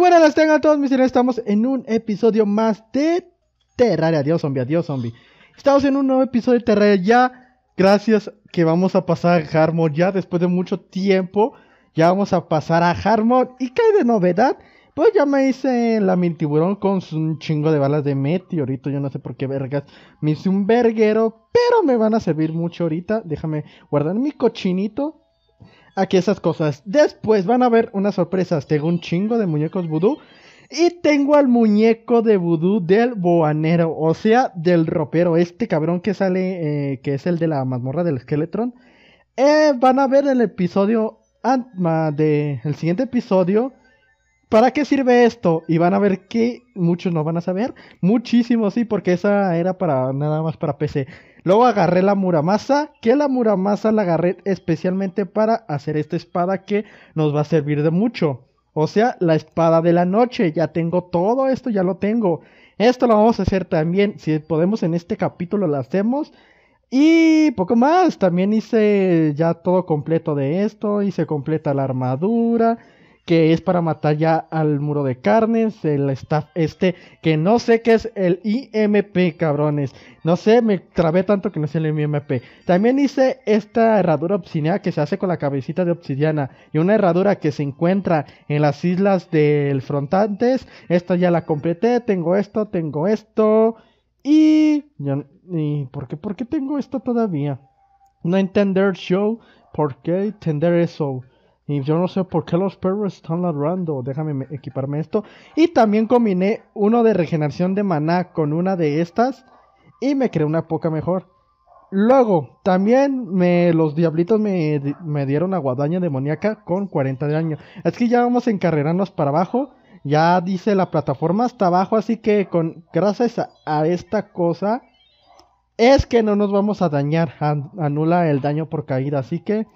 buenas las tengan todos mis señores. Estamos en un episodio más de Terraria. Adiós, zombie. Adiós, zombie. Estamos en un nuevo episodio de Terraria. Ya, gracias que vamos a pasar a Harmon. Ya después de mucho tiempo, ya vamos a pasar a Harmon. ¿Y qué hay de novedad? Pues ya me hice la mil tiburón con un chingo de balas de ahorita Yo no sé por qué vergas. Me hice un verguero, pero me van a servir mucho ahorita. Déjame guardar mi cochinito aquí esas cosas. Después van a ver unas sorpresas. Tengo un chingo de muñecos vudú. Y tengo al muñeco de vudú del boanero, o sea, del ropero. Este cabrón que sale, eh, que es el de la mazmorra del esqueletrón eh, van a ver el episodio Antma ah, de. El siguiente episodio ¿Para qué sirve esto? Y van a ver que muchos no van a saber. Muchísimo, sí, porque esa era para nada más para PC. Luego agarré la Muramasa, que la Muramasa la agarré especialmente para hacer esta espada que nos va a servir de mucho. O sea, la espada de la noche. Ya tengo todo esto, ya lo tengo. Esto lo vamos a hacer también. Si podemos en este capítulo lo hacemos. Y poco más. También hice ya todo completo de esto. Hice completa la armadura que es para matar ya al muro de carnes, el staff este, que no sé qué es el IMP, cabrones. No sé, me trabé tanto que no sé el IMP. También hice esta herradura obsidiana que se hace con la cabecita de obsidiana y una herradura que se encuentra en las islas del Frontantes. Esta ya la completé, tengo esto, tengo esto. Y, ¿por, qué, ¿por qué tengo esto todavía? No entender show, qué entender eso. Y yo no sé por qué los perros están ladrando. Déjame equiparme esto. Y también combiné uno de regeneración de maná con una de estas. Y me creé una poca mejor. Luego, también me, los diablitos me, me dieron aguadaña demoníaca con 40 de daño. Es que ya vamos encarrerarnos para abajo. Ya dice la plataforma hasta abajo. Así que con, gracias a, esta cosa. Es que no nos vamos a dañar. anula el daño por caída. Así que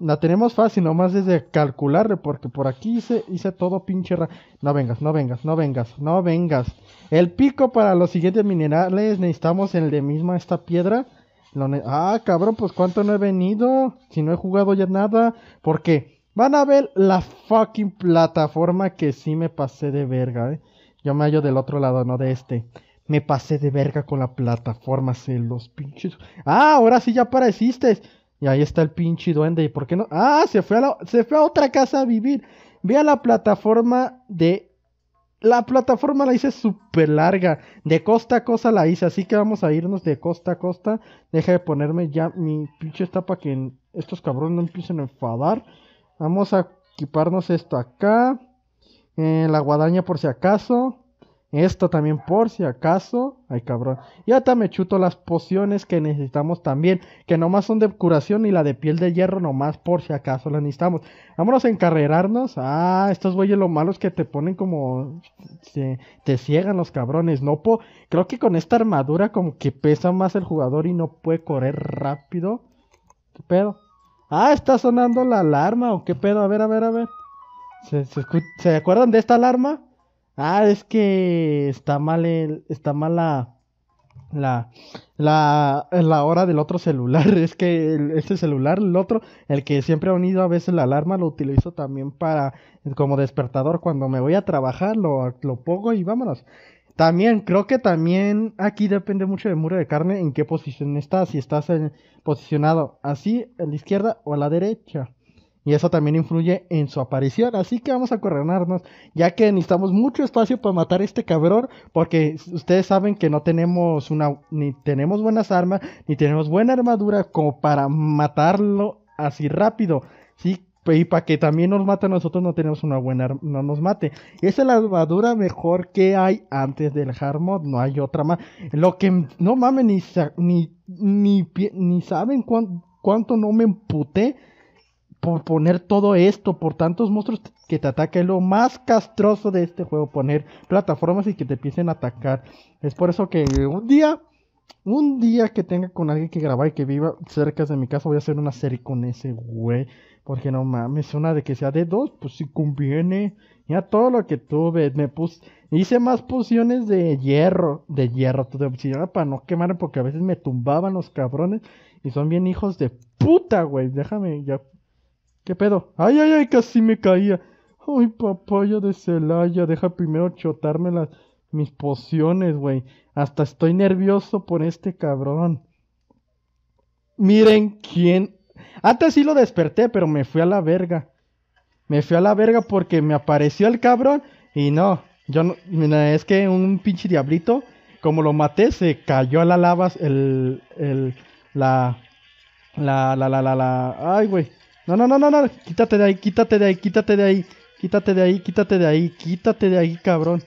la tenemos fácil, nomás es de calcularle, porque por aquí hice, hice todo pinche... Ra... No vengas, no vengas, no vengas, no vengas. El pico para los siguientes minerales necesitamos el de misma esta piedra. Ah, cabrón, pues cuánto no he venido. Si no he jugado ya nada. Porque van a ver la fucking plataforma que sí me pasé de verga, eh. Yo me hallo del otro lado, no de este. Me pasé de verga con la plataforma, se los pinches. Ah, ahora sí ya apareciste. Y ahí está el pinche duende. ¿Y por qué no? Ah, se fue a, se fue a otra casa a vivir. Vea la plataforma de... La plataforma la hice súper larga. De costa a costa la hice. Así que vamos a irnos de costa a costa. Deja de ponerme ya mi pinche para que estos cabrones no empiecen a enfadar. Vamos a equiparnos esto acá. Eh, la guadaña por si acaso. Esto también por si acaso. Ay, cabrón. Y hasta me chuto las pociones que necesitamos también. Que nomás son de curación y la de piel de hierro nomás por si acaso la necesitamos. Vámonos a encarrerarnos. Ah, estos güeyes lo malos que te ponen como... te ciegan los cabrones. No po... Creo que con esta armadura como que pesa más el jugador y no puede correr rápido. ¿Qué pedo? Ah, está sonando la alarma o qué pedo. A ver, a ver, a ver. ¿Se, se, se acuerdan de esta alarma? Ah, es que está mal el, está mala la, la, hora del otro celular. Es que este celular, el otro, el que siempre ha unido a veces la alarma, lo utilizo también para como despertador. Cuando me voy a trabajar, lo, pongo y vámonos. También, creo que también aquí depende mucho del muro de carne en qué posición estás, si estás posicionado así, a la izquierda o a la derecha y eso también influye en su aparición. Así que vamos a coronarnos, ya que necesitamos mucho espacio para matar a este cabrón, porque ustedes saben que no tenemos una ni tenemos buenas armas, ni tenemos buena armadura como para matarlo así rápido. Sí, y para que también nos mate a nosotros no tenemos una buena no nos mate. Esa es la armadura mejor que hay antes del hard mod, no hay otra más. Lo que no mames ni ni ni, ni saben cuánto no me emputé por poner todo esto, por tantos monstruos que te ataca es lo más castroso de este juego, poner plataformas y que te empiecen a atacar. Es por eso que un día, un día que tenga con alguien que graba y que viva cerca de mi casa, voy a hacer una serie con ese güey. Porque no mames, una de que sea de dos, pues si conviene. Ya todo lo que tuve, me puse, hice más pociones de hierro, de hierro, de pues, para no quemar, porque a veces me tumbaban los cabrones y son bien hijos de puta, güey. Déjame, ya ¿Qué pedo? ¡Ay, ay, ay! Casi me caía. ¡Ay, papaya de Celaya! Deja primero chotarme las, mis pociones, güey. Hasta estoy nervioso por este cabrón. Miren quién. Antes sí lo desperté, pero me fui a la verga. Me fui a la verga porque me apareció el cabrón. Y no, yo no. es que un pinche diablito, como lo maté, se cayó a la lava. El. el la, la. La, la, la, la, Ay, güey. No, no, no, no, no. Quítate de ahí, quítate de ahí, quítate de ahí. Quítate de ahí, quítate de ahí, quítate de ahí, cabrón.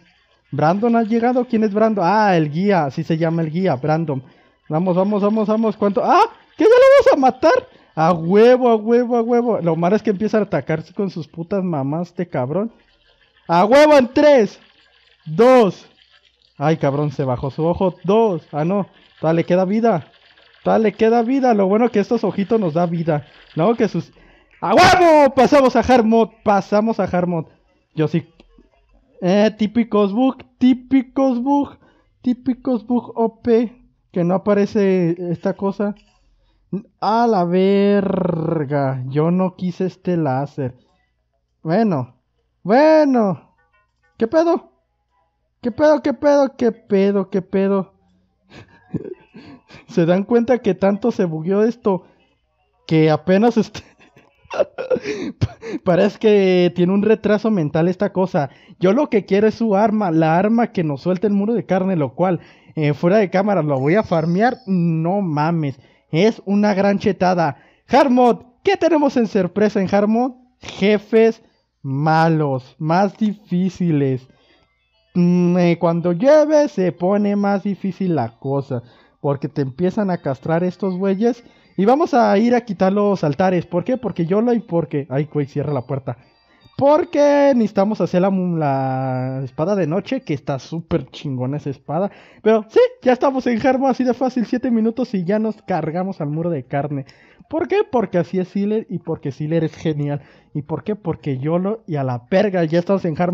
Brandon ha llegado. ¿Quién es Brandon? Ah, el guía. Así se llama el guía, Brandon. Vamos, vamos, vamos, vamos. ¿Cuánto? ¡Ah! ¿Que ya lo vas a matar? A huevo, a huevo, a huevo. Lo malo es que empieza a atacarse con sus putas mamás de este cabrón. A huevo en tres! ¡Dos! Ay, cabrón, se bajó su ojo. ¡Dos! Ah, no. tal le queda vida. tal le queda vida. Lo bueno que estos ojitos nos da vida. No, que sus... ¡A Pasamos a Hardmod, pasamos a Hardmod. Yo sí. Eh, típicos bug, típicos bug, típicos bug OP. Que no aparece esta cosa. A la verga. Yo no quise este láser. Bueno, bueno. ¿Qué pedo? ¿Qué pedo, qué pedo, qué pedo, qué pedo? ¿Se dan cuenta que tanto se bugueó esto? Que apenas este. Parece que tiene un retraso mental esta cosa. Yo lo que quiero es su arma, la arma que nos suelta el muro de carne, lo cual, eh, fuera de cámara, lo voy a farmear. No mames, es una gran chetada. Harmod, ¿qué tenemos en sorpresa en Harmod? Jefes malos, más difíciles. Mm, eh, cuando llueve se pone más difícil la cosa porque te empiezan a castrar estos güeyes. Y vamos a ir a quitar los altares. ¿Por qué? Porque yo lo y porque. Ay, güey, cierra la puerta. Porque necesitamos hacer la, espada de noche, que está súper chingona esa espada. Pero sí, ya estamos en Jarmo, así de fácil, 7 minutos y ya nos cargamos al muro de carne. ¿Por qué? Porque así es Sealer y porque Sealer es genial. ¿Y por qué? Porque Yolo y a la perga, ya estamos en Hard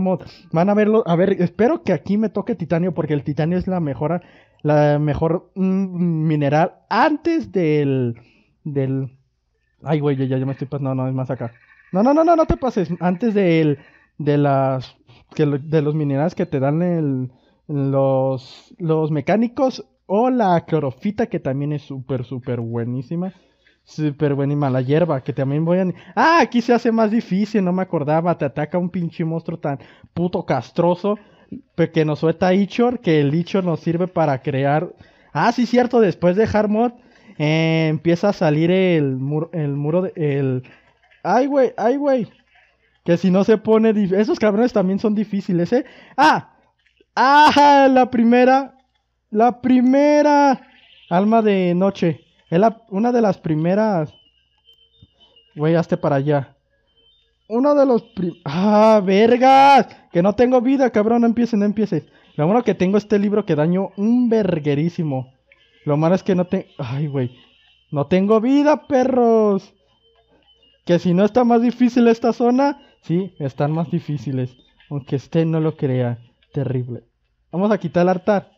Van a verlo, a ver, espero que aquí me toque Titanio porque el Titanio es la mejora la mejor mm, mineral antes del, del... Ay, güey, ya, ya me estoy pasando, no, no, es más acá. No, no, no, no, no te pases. Antes del, de las, que, de los minerales que te dan el, los, los mecánicos o la clorofita que también es súper, súper buenísima. Súper buenísima la hierba, que también voy a... Ah, aquí se hace más difícil, no me acordaba. Te ataca un pinche monstruo tan puto castroso que nos suelta Ichor, que el Ichor nos sirve para crear. Ah, sí, cierto, después de Harmod eh, empieza a salir el, Muro, el muro de. El... Ay, güey, ay, güey. Que si no se pone. Esos cabrones también son difíciles, ¿eh? ¡Ah! ¡Ah! La primera. La primera. Alma de noche. Es una de las primeras. Güey, hasta para allá. Uno de los prim... ¡Ah, vergas! Que no tengo vida, cabrón, no empieces, no empieces. Lo bueno que tengo este libro que daño un verguerísimo. Lo malo es que no tengo... Ay, güey. No tengo vida, perros. Que si no está más difícil esta zona, sí, están más difíciles. Aunque este no lo crea. Terrible. Vamos a quitar el altar.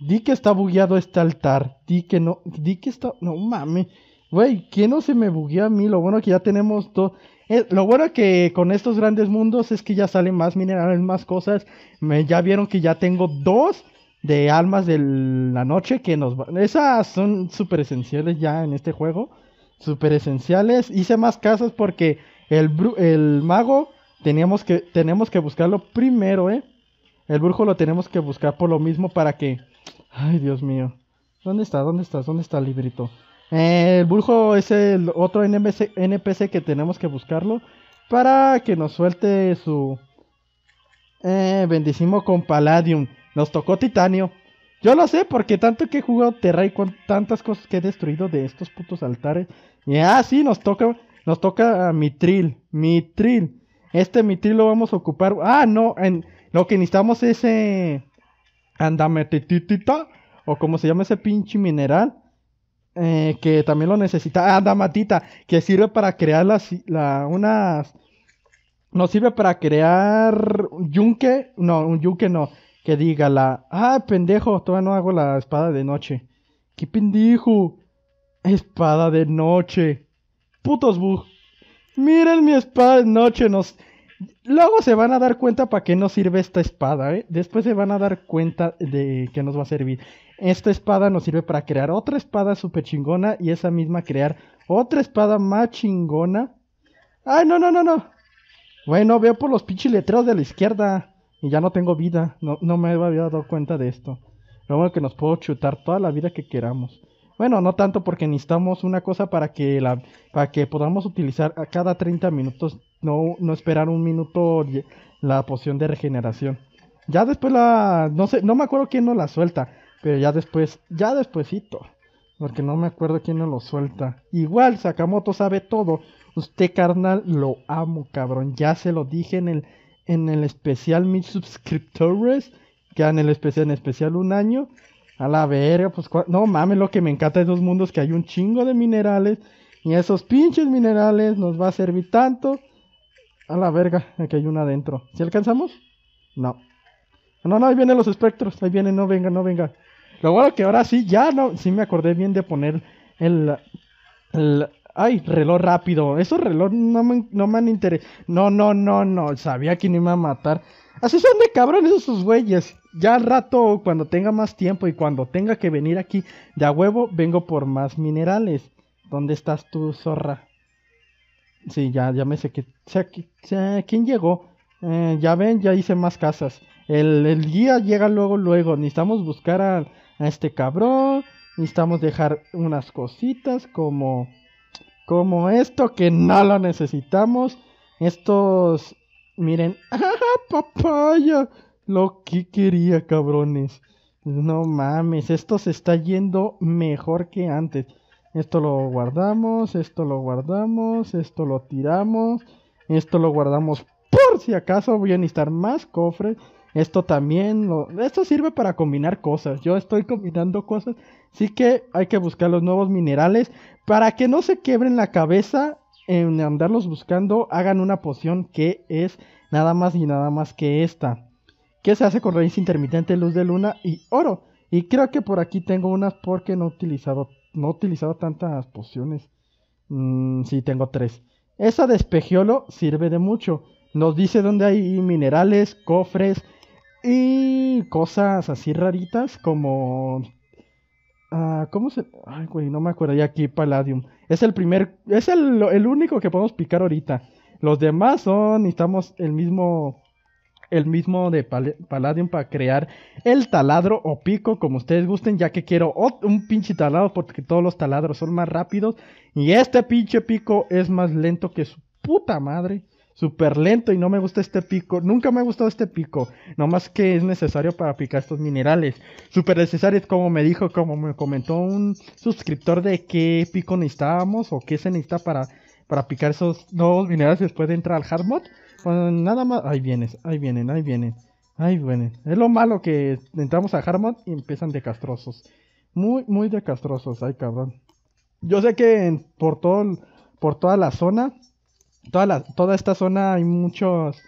Di que está bugueado este altar. Di que no. Di que está. No mames. Güey, ¿quién no se me buguea a mí? Lo bueno que ya tenemos dos. Eh, lo bueno que con estos grandes mundos es que ya salen más minerales, más cosas. Me, ya vieron que ya tengo dos de almas de la noche que nos... Esas son súper esenciales ya en este juego. Súper esenciales. Hice más casas porque el, el mago que, tenemos que buscarlo primero, ¿eh? El brujo lo tenemos que buscar por lo mismo para que... Ay, Dios mío. ¿Dónde está? ¿Dónde está? ¿Dónde está el librito? Eh, el burjo es el otro NPC, que tenemos que buscarlo para que nos suelte su eh, con Palladium. Nos tocó titanio. Yo lo sé porque tanto que he jugado Terra y con tantas cosas que he destruido de estos putos altares. Y ah, sí, nos toca, nos toca a Mitril. Mitril. Este Mitril lo vamos a ocupar. Ah, no, en, lo que necesitamos es Andamete titita O como se llama ese pinche mineral. Eh, que también lo necesita. Ah, damatita, que sirve para crear las, la, unas... No sirve para crear un yunque, no, un yunque no, que diga la... Ah, pendejo, todavía no hago la espada de noche. ¿Qué pendejo? Espada de noche. Putos bug. Miren mi espada de noche, nos... Luego se van a dar cuenta para qué nos sirve esta espada, ¿eh? Después se van a dar cuenta de que nos va a servir esta espada nos sirve para crear otra espada super chingona y esa misma crear otra espada más chingona. Ay, no, no, no, no. Bueno, veo por los pinches letreros de la izquierda y ya no tengo vida. No, me había dado cuenta de esto. Lo bueno que nos puedo chutar toda la vida que queramos. Bueno, no tanto porque necesitamos una cosa para que la para que podamos utilizar a cada 30 minutos, no, no esperar un minuto la poción de regeneración. Ya después la no sé, no me acuerdo quién nos la suelta, pero ya después, ya despuesito. Porque no me acuerdo quién nos lo suelta. Igual, Sakamoto sabe todo. Usted, carnal, lo amo, cabrón. Ya se lo dije en el, en el especial Mis Subscriptores. Que en el especial, en especial un año. A la verga, pues no mames, lo que me encanta de esos mundos que hay un chingo de minerales. Y esos pinches minerales nos va a servir tanto. A la verga, aquí hay una adentro. ¿Si alcanzamos? No. No, no, ahí vienen los espectros. Ahí vienen, no venga, no venga. Lo bueno que ahora sí, ya no, sí me acordé bien de poner el, el ay, reloj rápido. Esos reloj no me, han interesado. No, no, no, no. Sabía que no iba a matar. Así son de cabrón esos güeyes. Ya al rato, cuando tenga más tiempo y cuando tenga que venir aquí de a huevo, vengo por más minerales. ¿Dónde estás tú, zorra? Sí, ya, ya me sé que. ¿Quién llegó? Eh, ya ven, ya hice más casas. El, el, guía llega luego, luego. Necesitamos buscar a, a este cabrón. Necesitamos dejar unas cositas como, como esto que no lo necesitamos. Estos, miren, ¡Ah, papaya! Lo que quería, cabrones. No mames, esto se está yendo mejor que antes. Esto lo guardamos, esto lo guardamos, esto lo tiramos, esto lo guardamos por si acaso voy a necesitar más cofres. Esto también, esto sirve para combinar cosas. Yo estoy combinando cosas. Así que hay que buscar los nuevos minerales. Para que no se quiebren la cabeza en andarlos buscando, hagan una poción que es nada más y nada más que esta. Que se hace con raíz intermitente, luz de luna y oro. Y creo que por aquí tengo unas porque no he utilizado, no he utilizado tantas pociones. Mm, sí, tengo tres. Esa de espejiolo sirve de mucho. Nos dice dónde hay minerales, cofres, y cosas así raritas como... Ah, ¿Cómo se...? Ay, güey, no me acuerdo ya aquí Palladium. Es el primer... Es el, único que podemos picar ahorita. Los demás son... Necesitamos el mismo el mismo de Palladium para crear el taladro o pico, como ustedes gusten, ya que quiero un pinche taladro porque todos los taladros son más rápidos y este pinche pico es más lento que su puta madre súper lento y no me gusta este pico. Nunca me ha gustado este pico. Nomás que es necesario para picar estos minerales. Súper necesarios, como me dijo, como me comentó un suscriptor de qué pico necesitábamos o qué se necesita para, para picar esos nuevos minerales después de entrar al hard nada más. Ahí vienes, ahí vienen, ahí vienen. Ahí vienen. Es lo malo que entramos a hard y empiezan de castrosos. Muy, muy de castrosos. Ay, cabrón. Yo sé que por todo, por toda la zona toda, esta zona hay muchos,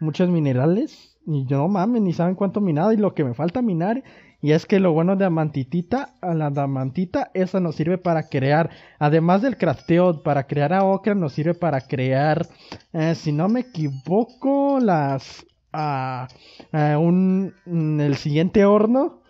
muchos minerales. Y yo no mames, ni saben cuánto minado y lo que me falta minar. Y es que lo bueno de Amantitita, a la diamantita, esa nos sirve para crear, además del crafteo, para crear a Ocra, nos sirve para crear, eh, si no me equivoco, las. Ah, eh, un, mm, el siguiente horno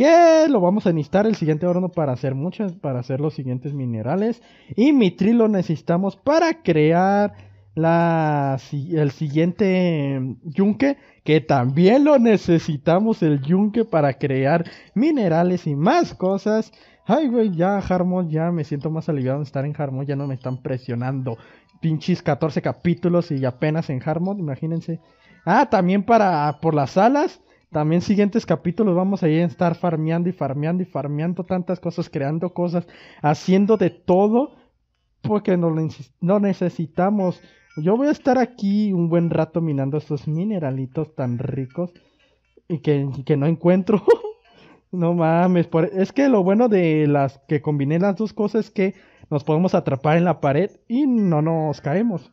que lo vamos a necesitar el siguiente horno para hacer muchas, para hacer los siguientes minerales. Y mitril lo necesitamos para crear la, el siguiente yunque, que también lo necesitamos el yunque para crear minerales y más cosas. Ay, güey, ya Harmon, ya me siento más aliviado de estar en Harmon, ya no me están presionando. Pinches 14 capítulos y apenas en Harmon, imagínense. Ah, también para por las alas también siguientes capítulos vamos a ir a estar farmeando y farmeando y farmeando tantas cosas, creando cosas, haciendo de todo, porque no, necesitamos. Yo voy a estar aquí un buen rato minando estos mineralitos tan ricos y que, que no encuentro. no mames, es que lo bueno de las que combiné las dos cosas es que nos podemos atrapar en la pared y no nos caemos.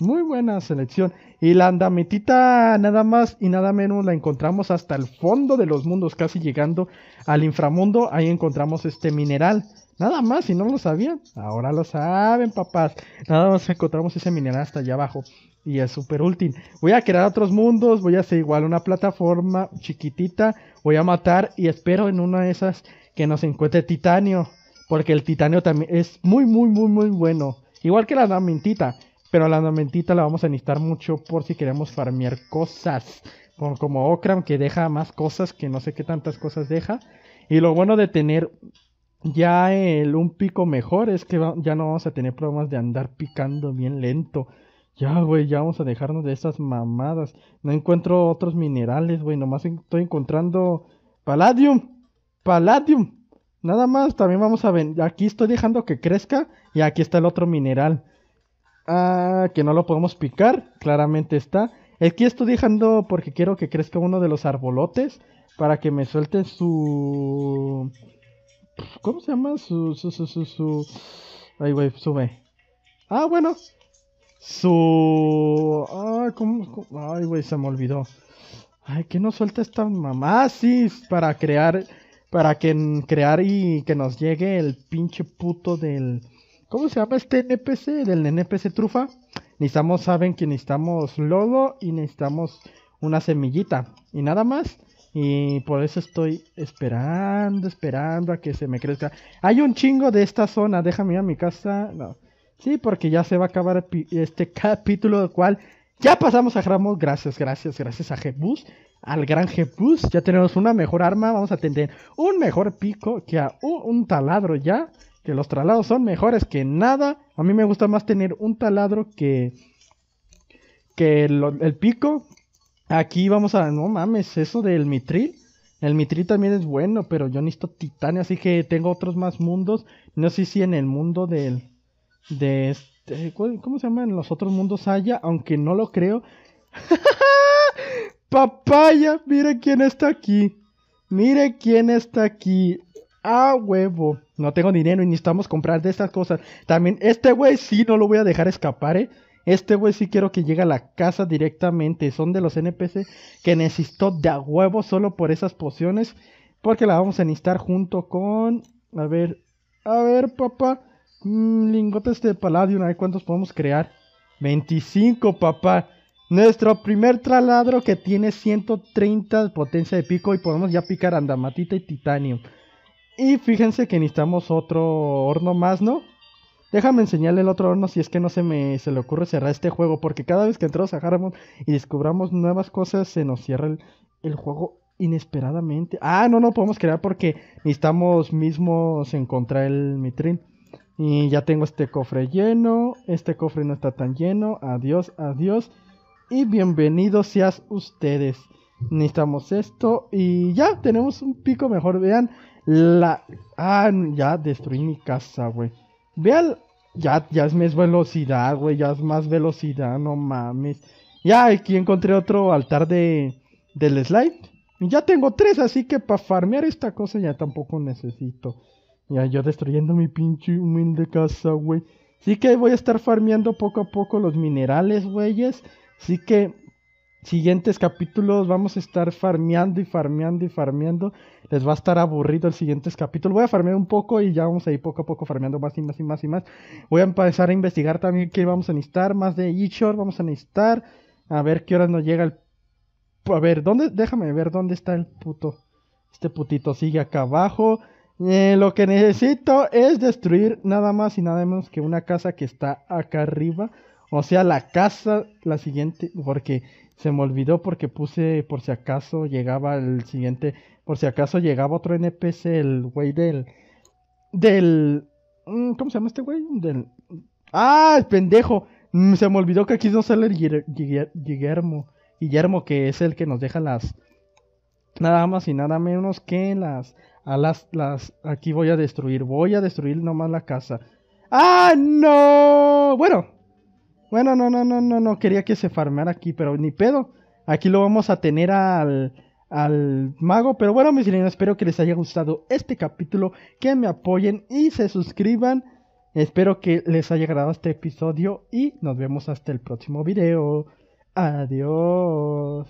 Muy buena selección. Y la andamitita nada más y nada menos la encontramos hasta el fondo de los mundos, casi llegando al inframundo. Ahí encontramos este mineral. Nada más, si no lo sabían, ahora lo saben, papás. Nada más encontramos ese mineral hasta allá abajo. Y es súper útil. Voy a crear otros mundos, voy a hacer igual una plataforma chiquitita. Voy a matar y espero en una de esas que nos encuentre titanio. Porque el titanio también es muy, muy, muy, muy bueno. Igual que la andamitita pero la noventita la vamos a necesitar mucho por si queremos farmear cosas. Como Okram que deja más cosas, que no sé qué tantas cosas deja. Y lo bueno de tener ya el un pico mejor es que ya no vamos a tener problemas de andar picando bien lento. Ya, güey, ya vamos a dejarnos de esas mamadas. No encuentro otros minerales, güey. Nomás estoy encontrando palladium. paladium Nada más, también vamos a ver. Aquí estoy dejando que crezca y aquí está el otro mineral. Ah, que no lo podemos picar, claramente está. que estoy dejando porque quiero que crezca uno de los arbolotes para que me suelte su... ¿Cómo se llama? Su... su, su, su, Ay, güey, sube. Ah, bueno. Su... ay ah, ¿cómo? Ay, güey, se me olvidó. Ay, que no suelta esta mamá, ah, sí, para crear... Para que crear y que nos llegue el pinche puto del... ¿Cómo se llama este NPC? Del NPC trufa. Necesitamos, saben que necesitamos lodo y necesitamos una semillita. Y nada más. Y por eso estoy esperando, esperando a que se me crezca. Hay un chingo de esta zona. Déjame ir a mi casa. No. Sí, porque ya se va a acabar este capítulo, del cual ya pasamos a Ramos. Gracias, gracias, gracias a Jebus. Al gran Jebus. Ya tenemos una mejor arma. Vamos a tener un mejor pico que a un taladro ya que los taladros son mejores que nada. A mí me gusta más tener un taladro que, que el, pico. Aquí vamos a, no mames, eso del mitril. El mitril también es bueno, pero yo necesito titanio, así que tengo otros más mundos. No sé si en el mundo del, de este, ¿cómo se llama? En los otros mundos haya, aunque no lo creo. Papaya, mire quién está aquí. Mire quién está aquí. A ah, huevo. No tengo dinero y necesitamos comprar de estas cosas. También, este güey sí no lo voy a dejar escapar, ¿eh? Este güey sí quiero que llegue a la casa directamente. Son de los NPC que necesito de a huevo solo por esas pociones. Porque la vamos a necesitar junto con... A ver, a ver, papá. Mm, lingotes de paladio, a ver cuántos podemos crear. 25, papá. Nuestro primer traladro que tiene 130 potencia de pico y podemos ya picar andamatita y titanio. Y fíjense que necesitamos otro horno más, ¿no? Déjame enseñarle el otro horno si es que no se me se le ocurre cerrar este juego. Porque cada vez que entramos a Harmon y descubramos nuevas cosas, se nos cierra el, juego inesperadamente. Ah, no, no podemos crear porque necesitamos mismos encontrar el mitrín. Y ya tengo este cofre lleno. Este cofre no está tan lleno. Adiós, adiós. Y bienvenidos seas ustedes. Necesitamos esto. Y ya tenemos un pico mejor. Vean, la. Ah, ya destruí mi casa, güey. Vean, Ya, ya es más velocidad, güey. Ya es más velocidad, no mames. Ya, aquí encontré otro altar de. Del slide. ya tengo tres, así que para farmear esta cosa ya tampoco necesito. Ya, yo destruyendo mi pinche humilde casa, güey. Así que voy a estar farmeando poco a poco los minerales, güeyes. Así que siguientes capítulos vamos a estar farmeando y farmeando y farmeando. Les va a estar aburrido el siguiente capítulo. Voy a farmear un poco y ya vamos a ir poco a poco farmeando más y más y más y más. Voy a empezar a investigar también qué vamos a necesitar. Más de ichor vamos a necesitar. A ver qué horas nos llega el... A ver, ¿dónde? Déjame ver dónde está el puto. Este putito sigue acá abajo. Eh, lo que necesito es destruir nada más y nada menos que una casa que está acá arriba. O sea, la casa, la siguiente, porque se me olvidó porque puse por si acaso llegaba el siguiente, por si acaso llegaba otro NPC, el güey del, del, mm, ¿cómo se llama este güey? Del, ah, el pendejo. Mm, se me olvidó que aquí no sale el Guillermo, Guillermo que es el que nos deja las, nada más y nada menos que las, a las, las, aquí voy a destruir, voy a destruir nomás la casa. Ah, no. Bueno, bueno, no, no, no, no, no quería que se farmeara aquí, pero ni pedo. Aquí lo vamos a tener al, al mago. Pero bueno, mis niños, espero que les haya gustado este capítulo. Que me apoyen y se suscriban. Espero que les haya agradado este episodio y nos vemos hasta el próximo video. Adiós.